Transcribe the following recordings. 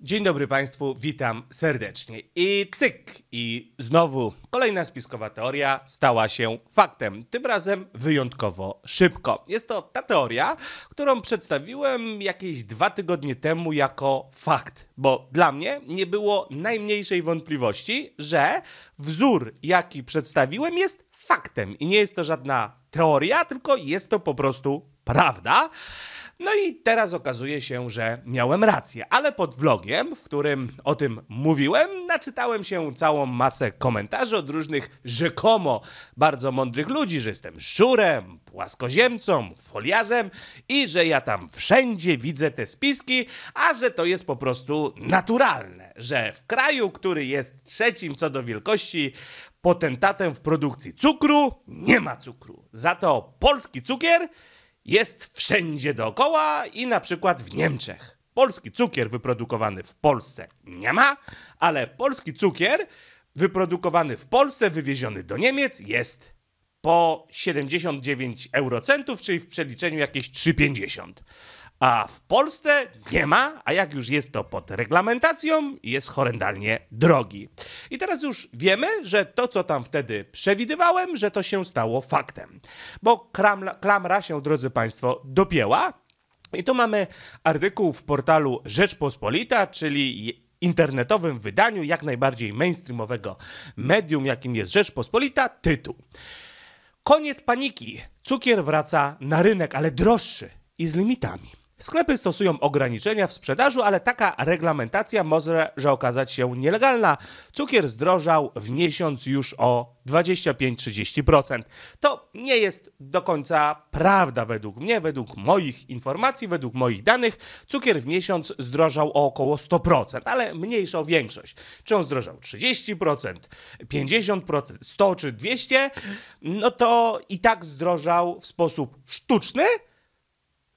Dzień dobry Państwu, witam serdecznie. I cyk! I znowu kolejna spiskowa teoria stała się faktem, tym razem wyjątkowo szybko. Jest to ta teoria, którą przedstawiłem jakieś dwa tygodnie temu jako fakt, bo dla mnie nie było najmniejszej wątpliwości, że wzór, jaki przedstawiłem, jest faktem i nie jest to żadna teoria, tylko jest to po prostu prawda. No i teraz okazuje się, że miałem rację, ale pod vlogiem, w którym o tym mówiłem, naczytałem się całą masę komentarzy od różnych rzekomo bardzo mądrych ludzi, że jestem szurem, płaskoziemcą, foliarzem i że ja tam wszędzie widzę te spiski, a że to jest po prostu naturalne, że w kraju, który jest trzecim co do wielkości potentatem w produkcji cukru, nie ma cukru. Za to polski cukier jest wszędzie dookoła i na przykład w Niemczech. Polski cukier wyprodukowany w Polsce nie ma, ale polski cukier wyprodukowany w Polsce, wywieziony do Niemiec jest po 79 eurocentów, czyli w przeliczeniu jakieś 3,50 a w Polsce nie ma, a jak już jest to pod reglamentacją, jest horrendalnie drogi. I teraz już wiemy, że to, co tam wtedy przewidywałem, że to się stało faktem. Bo kramla, klamra się, drodzy Państwo, dopięła. I tu mamy artykuł w portalu Rzeczpospolita, czyli internetowym wydaniu jak najbardziej mainstreamowego medium, jakim jest Rzeczpospolita, tytuł. Koniec paniki. Cukier wraca na rynek, ale droższy i z limitami. Sklepy stosują ograniczenia w sprzedaży, ale taka reglamentacja może że okazać się nielegalna. Cukier zdrożał w miesiąc już o 25-30%. To nie jest do końca prawda według mnie, według moich informacji, według moich danych. Cukier w miesiąc zdrożał o około 100%, ale mniejszą większość. Czy on zdrożał 30%, 50%, 100 czy 200, no to i tak zdrożał w sposób sztuczny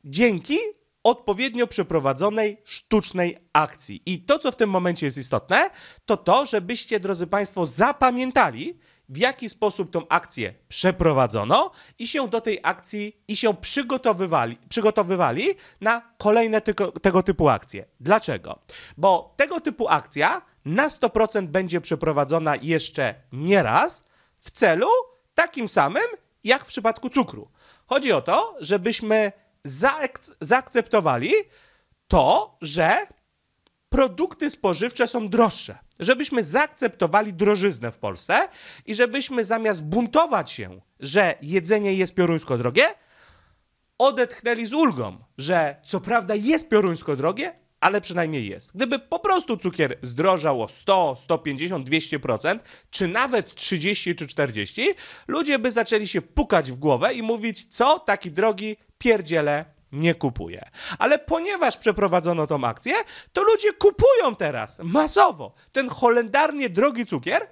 dzięki odpowiednio przeprowadzonej sztucznej akcji. I to, co w tym momencie jest istotne, to to, żebyście, drodzy Państwo, zapamiętali, w jaki sposób tą akcję przeprowadzono i się do tej akcji i się przygotowywali, przygotowywali na kolejne tyko, tego typu akcje. Dlaczego? Bo tego typu akcja na 100% będzie przeprowadzona jeszcze nie raz w celu takim samym jak w przypadku cukru. Chodzi o to, żebyśmy zaak zaakceptowali to, że produkty spożywcze są droższe. Żebyśmy zaakceptowali drożyznę w Polsce i żebyśmy zamiast buntować się, że jedzenie jest pioruńsko drogie, odetchnęli z ulgą, że co prawda jest pioruńsko drogie, ale przynajmniej jest. Gdyby po prostu cukier zdrożał o 100, 150, 200%, czy nawet 30 czy 40, ludzie by zaczęli się pukać w głowę i mówić, co taki drogi pierdziele nie kupuje. Ale ponieważ przeprowadzono tą akcję, to ludzie kupują teraz masowo ten holendarnie drogi cukier.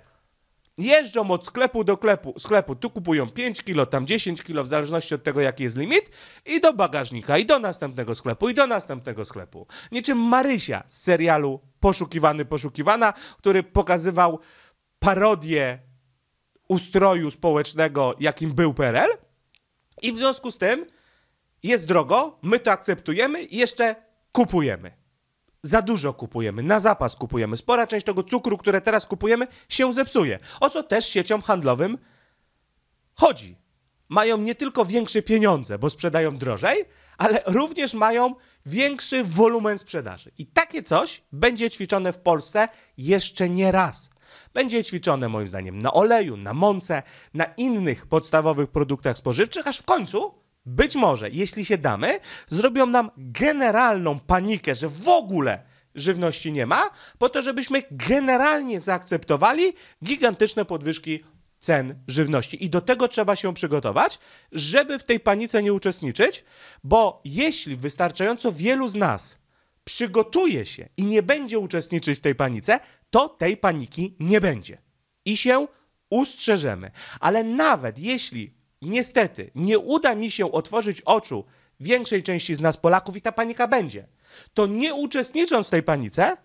Jeżdżą od sklepu do klepu, sklepu, tu kupują 5 kilo, tam 10 kilo, w zależności od tego, jaki jest limit, i do bagażnika, i do następnego sklepu, i do następnego sklepu. Niczym Marysia z serialu Poszukiwany, Poszukiwana, który pokazywał parodię ustroju społecznego, jakim był PRL, i w związku z tym jest drogo, my to akceptujemy i jeszcze kupujemy. Za dużo kupujemy, na zapas kupujemy. Spora część tego cukru, które teraz kupujemy, się zepsuje. O co też sieciom handlowym chodzi. Mają nie tylko większe pieniądze, bo sprzedają drożej, ale również mają większy wolumen sprzedaży. I takie coś będzie ćwiczone w Polsce jeszcze nie raz. Będzie ćwiczone moim zdaniem na oleju, na mące, na innych podstawowych produktach spożywczych, aż w końcu być może, jeśli się damy, zrobią nam generalną panikę, że w ogóle żywności nie ma, po to, żebyśmy generalnie zaakceptowali gigantyczne podwyżki cen żywności. I do tego trzeba się przygotować, żeby w tej panice nie uczestniczyć, bo jeśli wystarczająco wielu z nas przygotuje się i nie będzie uczestniczyć w tej panice, to tej paniki nie będzie i się ustrzeżemy. Ale nawet jeśli niestety nie uda mi się otworzyć oczu większej części z nas Polaków i ta panika będzie, to nie uczestnicząc w tej panice,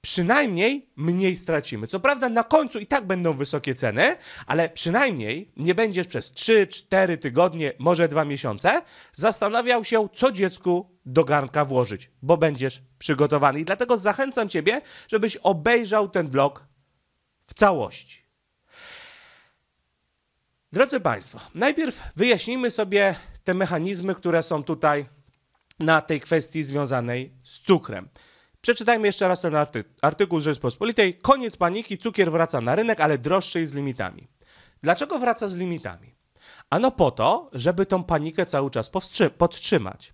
przynajmniej mniej stracimy. Co prawda na końcu i tak będą wysokie ceny, ale przynajmniej nie będziesz przez 3-4 tygodnie, może 2 miesiące zastanawiał się, co dziecku do garnka włożyć, bo będziesz przygotowany. I dlatego zachęcam Ciebie, żebyś obejrzał ten vlog w całości. Drodzy Państwo, najpierw wyjaśnijmy sobie te mechanizmy, które są tutaj na tej kwestii związanej z cukrem. Przeczytajmy jeszcze raz ten arty artykuł z Rzeczpospolitej. Koniec paniki, cukier wraca na rynek, ale droższy i z limitami. Dlaczego wraca z limitami? Ano po to, żeby tą panikę cały czas podtrzymać.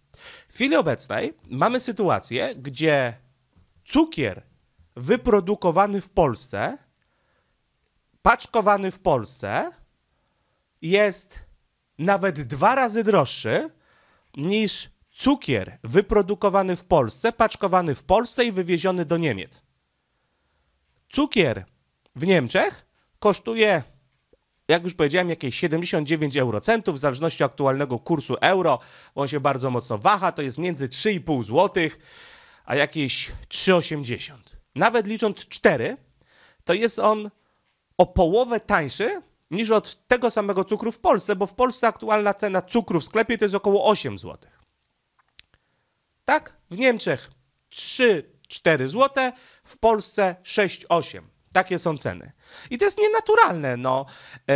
W chwili obecnej mamy sytuację, gdzie cukier wyprodukowany w Polsce, paczkowany w Polsce, jest nawet dwa razy droższy niż cukier wyprodukowany w Polsce, paczkowany w Polsce i wywieziony do Niemiec. Cukier w Niemczech kosztuje, jak już powiedziałem, jakieś 79 eurocentów w zależności od aktualnego kursu euro, bo on się bardzo mocno waha, to jest między 3,5 zł a jakieś 3,80. Nawet licząc 4, to jest on o połowę tańszy niż od tego samego cukru w Polsce, bo w Polsce aktualna cena cukru w sklepie to jest około 8 zł. Tak? W Niemczech 3-4 zł, w Polsce 6-8. Takie są ceny. I to jest nienaturalne. No. E,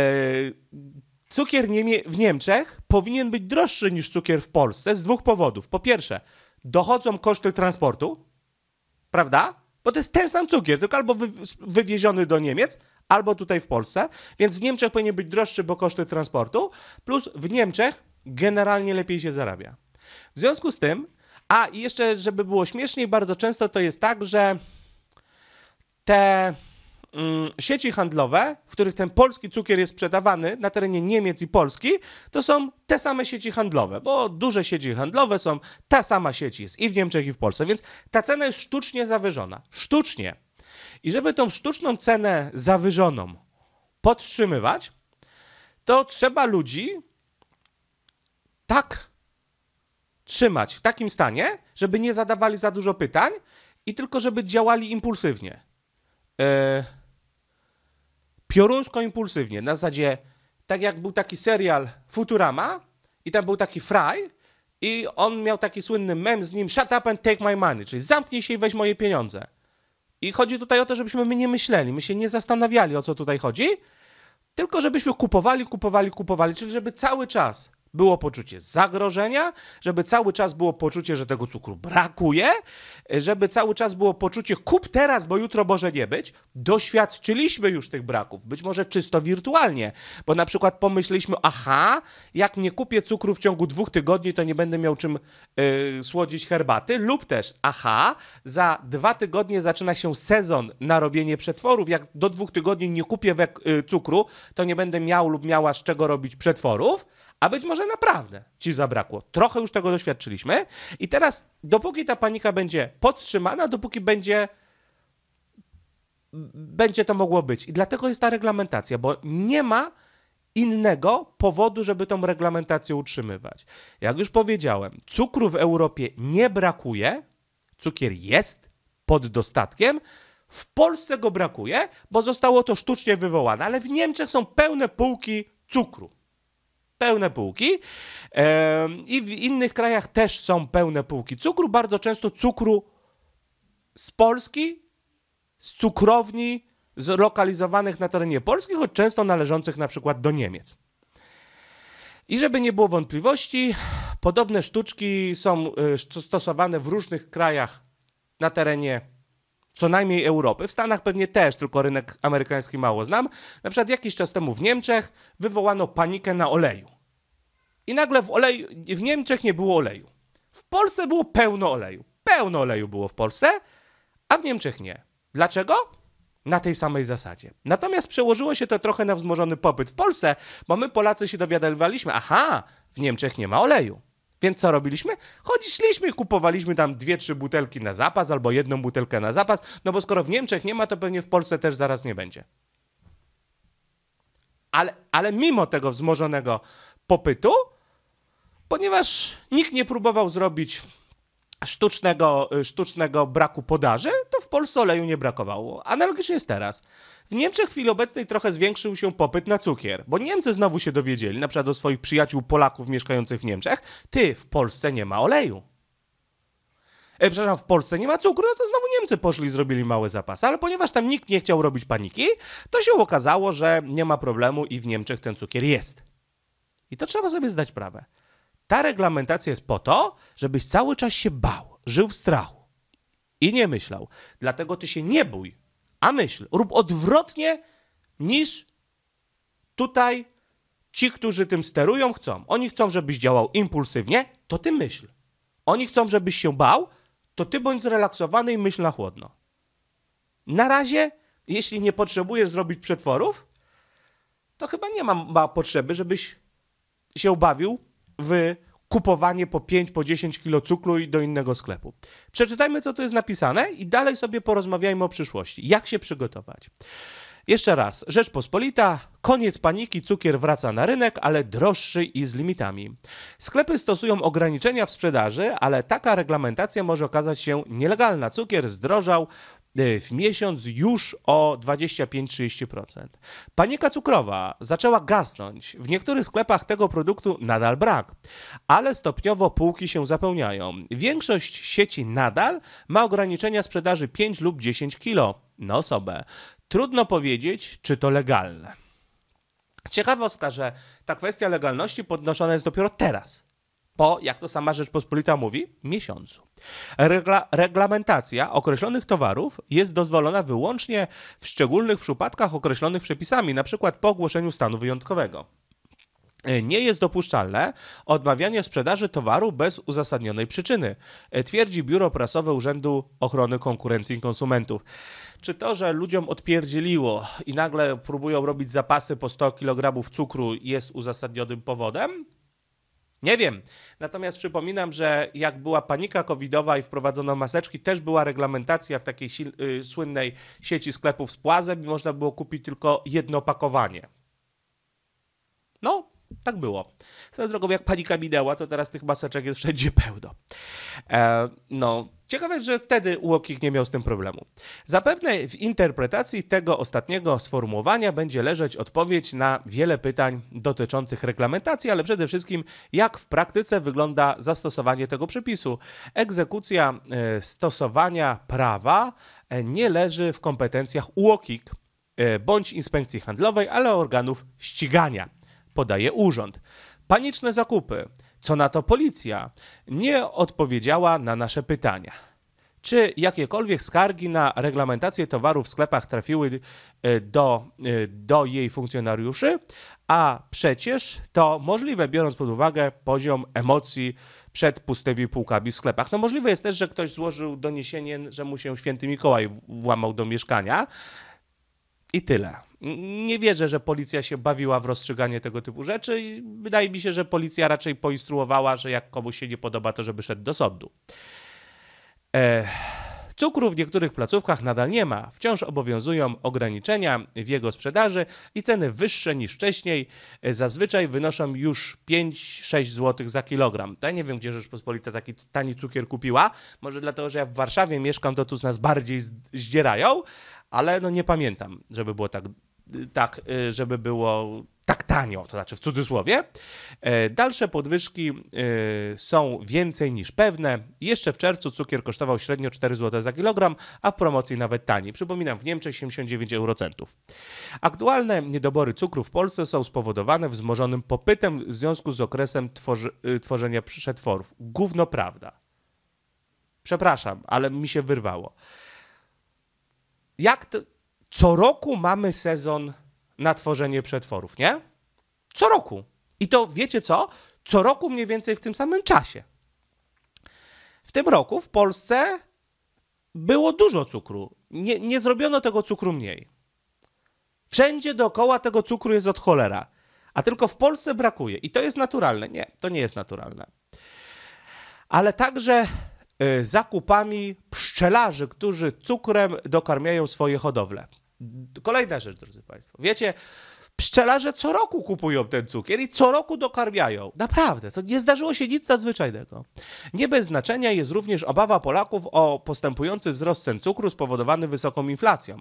cukier w Niemczech powinien być droższy niż cukier w Polsce z dwóch powodów. Po pierwsze, dochodzą koszty transportu, prawda? Bo to jest ten sam cukier, tylko albo wywieziony do Niemiec, albo tutaj w Polsce, więc w Niemczech powinien być droższy, bo koszty transportu, plus w Niemczech generalnie lepiej się zarabia. W związku z tym, a i jeszcze, żeby było śmieszniej, bardzo często to jest tak, że te mm, sieci handlowe, w których ten polski cukier jest sprzedawany na terenie Niemiec i Polski, to są te same sieci handlowe, bo duże sieci handlowe są, ta sama sieć jest i w Niemczech, i w Polsce, więc ta cena jest sztucznie zawyżona. Sztucznie. I żeby tą sztuczną cenę zawyżoną podtrzymywać, to trzeba ludzi tak trzymać w takim stanie, żeby nie zadawali za dużo pytań i tylko żeby działali impulsywnie. Yy, pioruńsko impulsywnie, na zasadzie tak jak był taki serial Futurama i tam był taki Fry i on miał taki słynny mem z nim shut up and take my money, czyli zamknij się i weź moje pieniądze. I chodzi tutaj o to, żebyśmy my nie myśleli, my się nie zastanawiali, o co tutaj chodzi, tylko żebyśmy kupowali, kupowali, kupowali, czyli żeby cały czas było poczucie zagrożenia, żeby cały czas było poczucie, że tego cukru brakuje, żeby cały czas było poczucie kup teraz, bo jutro może nie być. Doświadczyliśmy już tych braków, być może czysto wirtualnie, bo na przykład pomyśleliśmy, aha, jak nie kupię cukru w ciągu dwóch tygodni, to nie będę miał czym yy, słodzić herbaty, lub też, aha, za dwa tygodnie zaczyna się sezon na robienie przetworów, jak do dwóch tygodni nie kupię y, cukru, to nie będę miał lub miała z czego robić przetworów a być może naprawdę ci zabrakło. Trochę już tego doświadczyliśmy i teraz, dopóki ta panika będzie podtrzymana, dopóki będzie będzie to mogło być. I dlatego jest ta reglamentacja, bo nie ma innego powodu, żeby tą reglamentację utrzymywać. Jak już powiedziałem, cukru w Europie nie brakuje, cukier jest pod dostatkiem. W Polsce go brakuje, bo zostało to sztucznie wywołane, ale w Niemczech są pełne półki cukru pełne półki. I w innych krajach też są pełne półki cukru, bardzo często cukru z Polski, z cukrowni zlokalizowanych na terenie Polski, choć często należących na przykład do Niemiec. I żeby nie było wątpliwości, podobne sztuczki są e, stosowane w różnych krajach na terenie co najmniej Europy, w Stanach pewnie też, tylko rynek amerykański mało znam, na przykład jakiś czas temu w Niemczech wywołano panikę na oleju. I nagle w, oleju, w Niemczech nie było oleju. W Polsce było pełno oleju. Pełno oleju było w Polsce, a w Niemczech nie. Dlaczego? na tej samej zasadzie. Natomiast przełożyło się to trochę na wzmożony popyt w Polsce, bo my Polacy się dowiadywaliśmy, aha, w Niemczech nie ma oleju. Więc co robiliśmy? Chodziliśmy, kupowaliśmy tam dwie, trzy butelki na zapas albo jedną butelkę na zapas, no bo skoro w Niemczech nie ma, to pewnie w Polsce też zaraz nie będzie. Ale, ale mimo tego wzmożonego popytu, ponieważ nikt nie próbował zrobić sztucznego, y, sztucznego braku podaży, to w Polsce oleju nie brakowało. Analogicznie jest teraz. W Niemczech w chwili obecnej trochę zwiększył się popyt na cukier, bo Niemcy znowu się dowiedzieli, na przykład do swoich przyjaciół Polaków mieszkających w Niemczech, ty, w Polsce nie ma oleju. E, przepraszam, w Polsce nie ma cukru, no to znowu Niemcy poszli i zrobili małe zapasy, ale ponieważ tam nikt nie chciał robić paniki, to się okazało, że nie ma problemu i w Niemczech ten cukier jest. I to trzeba sobie zdać prawę. Ta reglamentacja jest po to, żebyś cały czas się bał, żył w strachu i nie myślał. Dlatego ty się nie bój, a myśl. Rób odwrotnie niż tutaj ci, którzy tym sterują, chcą. Oni chcą, żebyś działał impulsywnie, to ty myśl. Oni chcą, żebyś się bał, to ty bądź zrelaksowany i myśl na chłodno. Na razie, jeśli nie potrzebujesz zrobić przetworów, to chyba nie mam ma potrzeby, żebyś się bawił w kupowanie po 5, po 10 kilo cukru i do innego sklepu. Przeczytajmy, co tu jest napisane i dalej sobie porozmawiajmy o przyszłości. Jak się przygotować? Jeszcze raz, Rzeczpospolita, koniec paniki, cukier wraca na rynek, ale droższy i z limitami. Sklepy stosują ograniczenia w sprzedaży, ale taka reglamentacja może okazać się nielegalna. Cukier zdrożał Y, w miesiąc już o 25-30%. Panika cukrowa zaczęła gasnąć. W niektórych sklepach tego produktu nadal brak, ale stopniowo półki się zapełniają. Większość sieci nadal ma ograniczenia sprzedaży 5 lub 10 kg na osobę. Trudno powiedzieć, czy to legalne. Ciekawostka, że ta kwestia legalności podnoszona jest dopiero teraz, po, jak to sama Rzeczpospolita mówi, miesiącu. Regla reglamentacja określonych towarów jest dozwolona wyłącznie w szczególnych przypadkach określonych przepisami, np. po ogłoszeniu stanu wyjątkowego. Nie jest dopuszczalne odmawianie sprzedaży towaru bez uzasadnionej przyczyny, twierdzi Biuro Prasowe Urzędu Ochrony Konkurencji i Konsumentów. Czy to, że ludziom odpierdzieliło i nagle próbują robić zapasy po 100 kg cukru jest uzasadnionym powodem? Nie wiem. Natomiast przypominam, że jak była panika covidowa i wprowadzono maseczki, też była reglamentacja w takiej y, słynnej sieci sklepów z płazem i można było kupić tylko jedno pakowanie. No, tak było. Swoją drogą, jak panika minęła, to teraz tych maseczek jest wszędzie pełno. E, no, Ciekawe, że wtedy Łokik nie miał z tym problemu. Zapewne w interpretacji tego ostatniego sformułowania będzie leżeć odpowiedź na wiele pytań dotyczących reglamentacji, ale przede wszystkim jak w praktyce wygląda zastosowanie tego przepisu. Egzekucja e, stosowania prawa e, nie leży w kompetencjach UOKiK e, bądź inspekcji handlowej, ale organów ścigania, podaje urząd. Paniczne zakupy. Co na to policja? Nie odpowiedziała na nasze pytania. Czy jakiekolwiek skargi na reglamentację towaru w sklepach trafiły e, do, e, do jej funkcjonariuszy? A przecież to możliwe, biorąc pod uwagę poziom emocji przed pustymi półkami w sklepach. No możliwe jest też, że ktoś złożył doniesienie, że mu się święty Mikołaj włamał do mieszkania. I tyle. Nie wierzę, że policja się bawiła w rozstrzyganie tego typu rzeczy wydaje mi się, że policja raczej poinstruowała, że jak komuś się nie podoba, to żeby szedł do sądu. E... Cukru w niektórych placówkach nadal nie ma. Wciąż obowiązują ograniczenia w jego sprzedaży i ceny wyższe niż wcześniej e, zazwyczaj wynoszą już 5-6 zł za kilogram. To ja nie wiem, gdzie Rzeczpospolita taki tani cukier kupiła. Może dlatego, że ja w Warszawie mieszkam, to tu z nas bardziej zdzierają, ale no nie pamiętam, żeby było tak tak, y, żeby było tak tanio, to znaczy w cudzysłowie. E, dalsze podwyżki y, są więcej niż pewne. Jeszcze w czerwcu cukier kosztował średnio 4 zł za kilogram, a w promocji nawet taniej. Przypominam, w Niemczech 79 eurocentów. Aktualne niedobory cukru w Polsce są spowodowane wzmożonym popytem w związku z okresem y, tworzenia przetworów. Gówno prawda. Przepraszam, ale mi się wyrwało. Jak to, co roku mamy sezon na tworzenie przetworów, nie? Co roku. I to wiecie co? Co roku mniej więcej w tym samym czasie. W tym roku w Polsce było dużo cukru. Nie, nie zrobiono tego cukru mniej. Wszędzie dookoła tego cukru jest od cholera, a tylko w Polsce brakuje. I to jest naturalne. Nie, to nie jest naturalne. Ale także y, zakupami pszczelarzy, którzy cukrem dokarmiają swoje hodowle. Kolejna rzecz, drodzy Państwo. Wiecie, pszczelarze co roku kupują ten cukier i co roku dokarmiają. Naprawdę, to nie zdarzyło się nic nadzwyczajnego. Nie bez znaczenia jest również obawa Polaków o postępujący wzrost cen cukru spowodowany wysoką inflacją.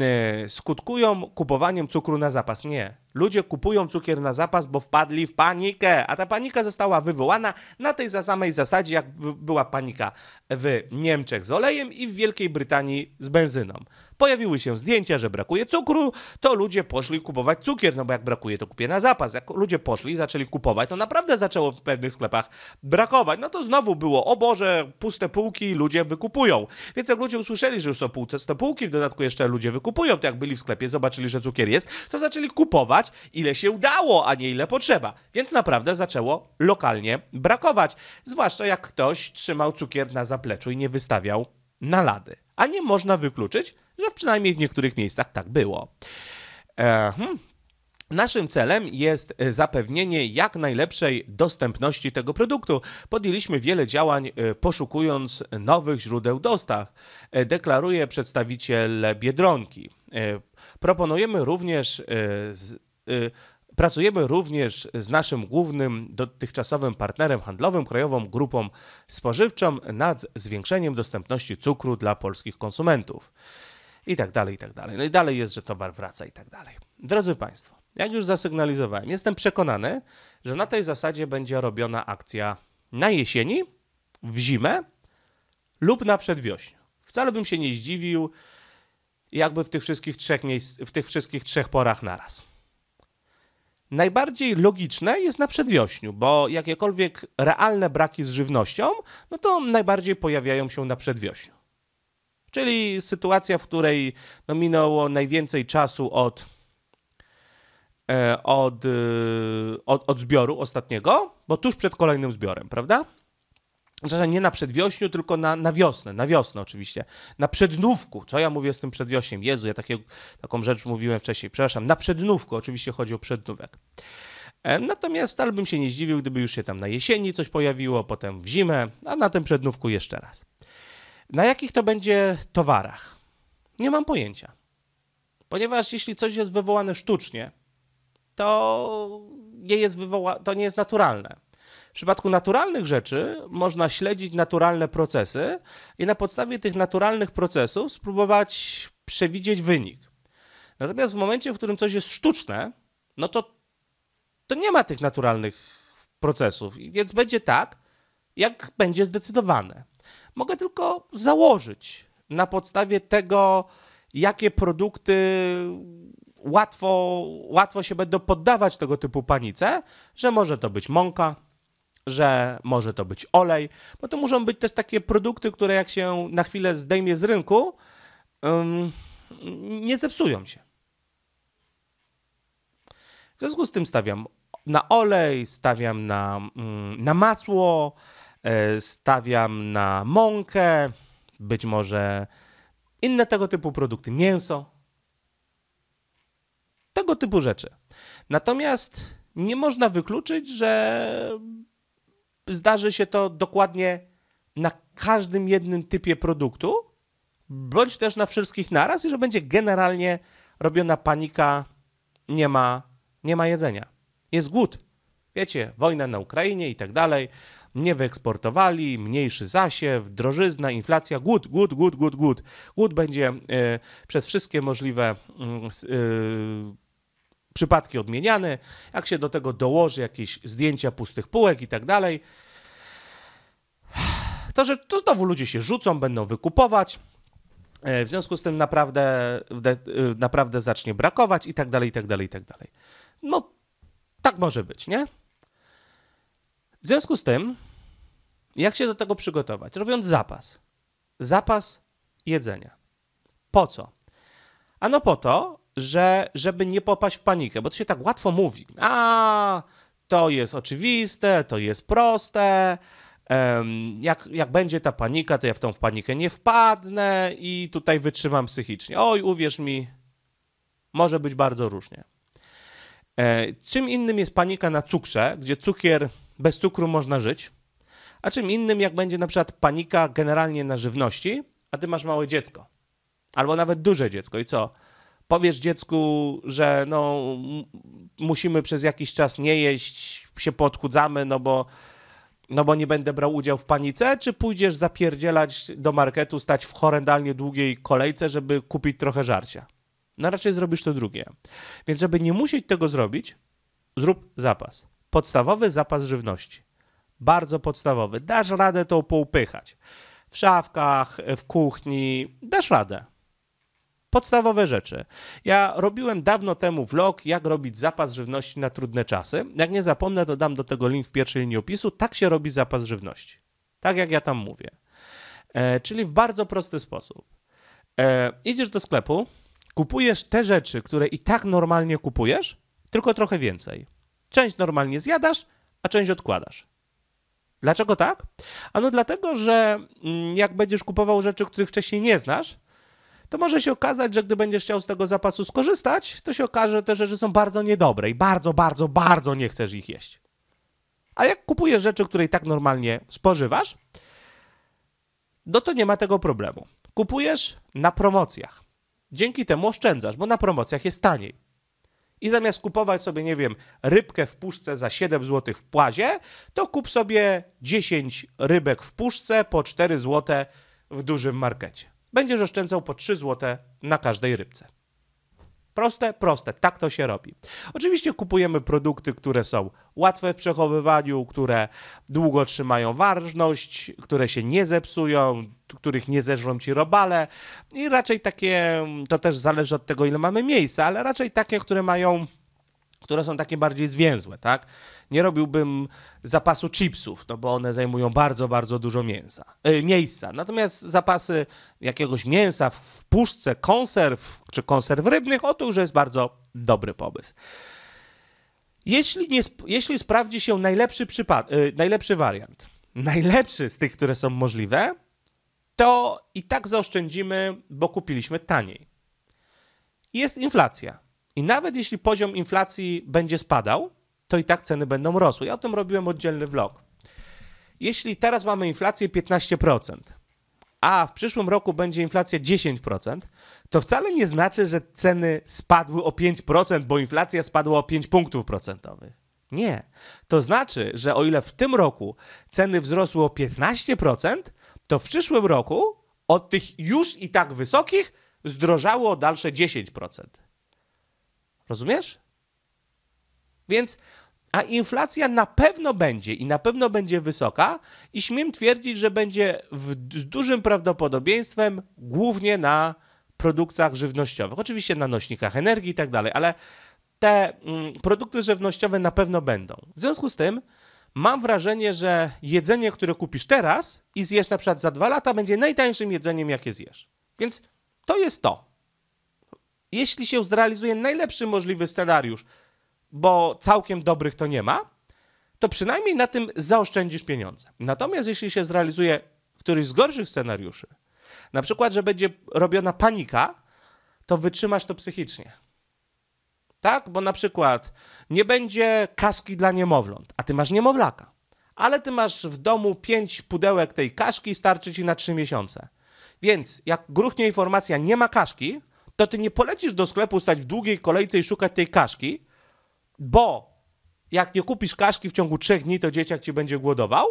E, skutkują kupowaniem cukru na zapas? Nie. Ludzie kupują cukier na zapas, bo wpadli w panikę, a ta panika została wywołana na tej samej zasadzie, jak była panika w Niemczech z olejem i w Wielkiej Brytanii z benzyną. Pojawiły się zdjęcia, że brakuje cukru, to ludzie poszli kupować cukier, no bo jak brakuje, to kupię na zapas. Jak ludzie poszli i zaczęli kupować, to naprawdę zaczęło w pewnych sklepach brakować. No to znowu było, o Boże, puste półki, ludzie wykupują. Więc jak ludzie usłyszeli, że już są puste półki, w dodatku jeszcze ludzie wykupują, to jak byli w sklepie, zobaczyli, że cukier jest, to zaczęli kupować, zobacz, ile się udało, a nie ile potrzeba. Więc naprawdę zaczęło lokalnie brakować. Zwłaszcza jak ktoś trzymał cukier na zapleczu i nie wystawiał na lady. A nie można wykluczyć, że przynajmniej w niektórych miejscach tak było. Ehm, naszym celem jest zapewnienie jak najlepszej dostępności tego produktu. Podjęliśmy wiele działań e, poszukując nowych źródeł dostaw, e, deklaruje przedstawiciel Biedronki. E, proponujemy również Y, pracujemy również z naszym głównym dotychczasowym partnerem handlowym, Krajową Grupą Spożywczą, nad zwiększeniem dostępności cukru dla polskich konsumentów. I tak dalej, i tak dalej. No i dalej jest, że towar wraca i tak dalej. Drodzy Państwo, jak już zasygnalizowałem, jestem przekonany, że na tej zasadzie będzie robiona akcja na jesieni, w zimę lub na przedwiośniu. Wcale bym się nie zdziwił, jakby w tych wszystkich trzech, miejsc, w tych wszystkich trzech porach naraz. Najbardziej logiczne jest na przedwiośniu, bo jakiekolwiek realne braki z żywnością, no to najbardziej pojawiają się na przedwiośniu. Czyli sytuacja, w której no, minęło najwięcej czasu od, e, od, e, od, od zbioru ostatniego, bo tuż przed kolejnym zbiorem, prawda? Przepraszam, znaczy, nie na przedwiośniu, tylko na, na wiosnę, na wiosnę oczywiście. Na przednówku, co ja mówię z tym przedwiośniem? Jezu, ja takie, taką rzecz mówiłem wcześniej, przepraszam, na przednówku, oczywiście chodzi o przednówek. E, natomiast wcale bym się nie zdziwił, gdyby już się tam na jesieni coś pojawiło, potem w zimę, a na tym przednówku jeszcze raz. Na jakich to będzie towarach? Nie mam pojęcia. Ponieważ jeśli coś jest wywołane sztucznie, to nie jest, wywoła- to nie jest naturalne przypadku naturalnych rzeczy można śledzić naturalne procesy i na podstawie tych naturalnych procesów spróbować przewidzieć wynik. Natomiast w momencie, w którym coś jest sztuczne, no to, to nie ma tych naturalnych procesów, więc będzie tak, jak będzie zdecydowane. Mogę tylko założyć na podstawie tego, jakie produkty łatwo, łatwo się będą poddawać tego typu panice, że może to być mąka, że może to być olej, bo to muszą być też takie produkty, które jak się na chwilę zdejmie z rynku, um, nie zepsują się. W związku z tym stawiam na olej, stawiam na, mm, na masło, e, stawiam na mąkę, być może inne tego typu produkty, mięso. Tego typu rzeczy. Natomiast nie można wykluczyć, że zdarzy się to dokładnie na każdym jednym typie produktu, bądź też na wszystkich naraz i że będzie generalnie robiona panika, nie ma, nie ma jedzenia. Jest głód. Wiecie, wojna na Ukrainie i tak dalej, nie wyeksportowali, mniejszy zasiew, drożyzna, inflacja, głód, głód, głód, głód, głód. Głód będzie y, przez wszystkie możliwe y, y, przypadki odmieniane. Jak się do tego dołoży jakieś zdjęcia pustych półek i tak dalej, to, że to znowu ludzie się rzucą, będą wykupować. E, w związku z tym naprawdę, e, naprawdę zacznie brakować i tak dalej, i tak dalej, i tak dalej. No, tak może być, nie? W związku z tym, jak się do tego przygotować? Robiąc zapas. Zapas jedzenia. Po co? Ano po to, że, żeby nie popaść w panikę, bo to się tak łatwo mówi. A, to jest oczywiste, to jest proste. Jak, jak będzie ta panika, to ja w tą panikę nie wpadnę i tutaj wytrzymam psychicznie. Oj, uwierz mi, może być bardzo różnie. E, czym innym jest panika na cukrze, gdzie cukier bez cukru można żyć, a czym innym, jak będzie na przykład panika generalnie na żywności, a ty masz małe dziecko, albo nawet duże dziecko i co? powiesz dziecku, że no, musimy przez jakiś czas nie jeść, się podchudzamy, no bo, no bo nie będę brał udziału w panice, czy pójdziesz zapierdzielać do marketu, stać w horrendalnie długiej kolejce, żeby kupić trochę żarcia? No raczej zrobisz to drugie. Więc żeby nie musieć tego zrobić, zrób zapas. Podstawowy zapas żywności. Bardzo podstawowy. Dasz radę to poupychać. W szafkach, w kuchni, dasz radę Podstawowe rzeczy. Ja robiłem dawno temu vlog, jak robić zapas żywności na trudne czasy. Jak nie zapomnę, to dam do tego link w pierwszej linii opisu. Tak się robi zapas żywności. Tak jak ja tam mówię. E, czyli w bardzo prosty sposób. E, idziesz do sklepu, kupujesz te rzeczy, które i tak normalnie kupujesz, tylko trochę więcej. Część normalnie zjadasz, a część odkładasz. Dlaczego tak? Ano dlatego, że mm, jak będziesz kupował rzeczy, których wcześniej nie znasz, to może się okazać, że gdy będziesz chciał z tego zapasu skorzystać, to się okaże, że te rzeczy są bardzo niedobre i bardzo, bardzo, bardzo nie chcesz ich jeść. A jak kupujesz rzeczy, które i tak normalnie spożywasz, no to nie ma tego problemu. Kupujesz na promocjach. Dzięki temu oszczędzasz, bo na promocjach jest taniej. I zamiast kupować sobie, nie wiem, rybkę w puszce za 7 zł w płazie, to kup sobie 10 rybek w puszce po 4 zł w dużym markecie będziesz oszczędzał po 3 zł na każdej rybce. Proste, proste, tak to się robi. Oczywiście kupujemy produkty, które są łatwe w przechowywaniu, które długo trzymają ważność, które się nie zepsują, których nie zeżrą ci robale i raczej takie, to też zależy od tego, ile mamy miejsca, ale raczej takie, które mają które są takie bardziej zwięzłe, tak? Nie robiłbym zapasu chipsów, no bo one zajmują bardzo, bardzo dużo mięsa, e, miejsca. Natomiast zapasy jakiegoś mięsa w, puszce, konserw czy konserw rybnych, o to już jest bardzo dobry pomysł. Jeśli, nie, jeśli sprawdzi się najlepszy, przypad, e, najlepszy wariant, najlepszy z tych, które są możliwe, to i tak zaoszczędzimy, bo kupiliśmy taniej. Jest inflacja i nawet jeśli poziom inflacji będzie spadał, to i tak ceny będą rosły. Ja o tym robiłem oddzielny vlog. Jeśli teraz mamy inflację 15%, a w przyszłym roku będzie inflacja 10%, to wcale nie znaczy, że ceny spadły o 5%, bo inflacja spadła o 5 punktów procentowych. Nie. To znaczy, że o ile w tym roku ceny wzrosły o 15%, to w przyszłym roku od tych już i tak wysokich zdrożało o dalsze 10%. Rozumiesz? Więc, a inflacja na pewno będzie i na pewno będzie wysoka, i śmiem twierdzić, że będzie w, z dużym prawdopodobieństwem głównie na produktach żywnościowych. Oczywiście na nośnikach energii i tak dalej, ale te mm, produkty żywnościowe na pewno będą. W związku z tym mam wrażenie, że jedzenie, które kupisz teraz i zjesz na przykład za dwa lata, będzie najtańszym jedzeniem, jakie zjesz. Więc to jest to jeśli się zrealizuje najlepszy możliwy scenariusz, bo całkiem dobrych to nie ma, to przynajmniej na tym zaoszczędzisz pieniądze. Natomiast jeśli się zrealizuje któryś z gorszych scenariuszy, na przykład, że będzie robiona panika, to wytrzymasz to psychicznie. Tak? Bo na przykład nie będzie kaszki dla niemowląt, a ty masz niemowlaka, ale ty masz w domu pięć pudełek tej kaszki, starczy ci na trzy miesiące. Więc jak gruchnie informacja, nie ma kaszki, to ty nie polecisz do sklepu stać w długiej kolejce i szukać tej kaszki, bo jak nie kupisz kaszki w ciągu trzech dni, to dzieciak ci będzie głodował,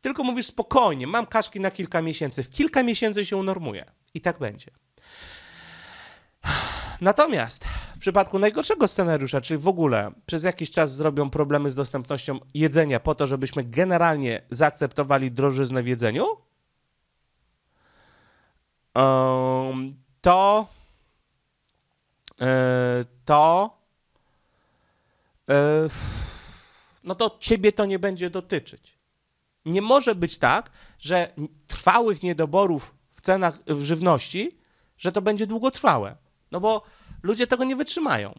tylko mówisz spokojnie, mam kaszki na kilka miesięcy, w kilka miesięcy się unormuje. I tak będzie. Natomiast w przypadku najgorszego scenariusza, czyli w ogóle przez jakiś czas zrobią problemy z dostępnością jedzenia po to, żebyśmy generalnie zaakceptowali drożyznę w jedzeniu, to E, to e, no to ciebie to nie będzie dotyczyć. Nie może być tak, że trwałych niedoborów w cenach w żywności, że to będzie długotrwałe. No bo ludzie tego nie wytrzymają.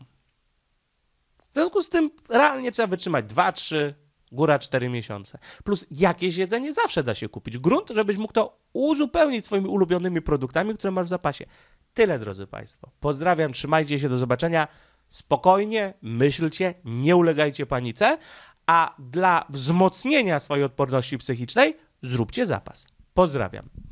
W związku z tym realnie trzeba wytrzymać 2, 3, góra 4 miesiące. Plus jakieś jedzenie zawsze da się kupić. Grunt, żebyś mógł to uzupełnić swoimi ulubionymi produktami, które masz w zapasie. Tyle, drodzy Państwo. Pozdrawiam, trzymajcie się, do zobaczenia. Spokojnie, myślcie, nie ulegajcie panice, a dla wzmocnienia swojej odporności psychicznej zróbcie zapas. Pozdrawiam.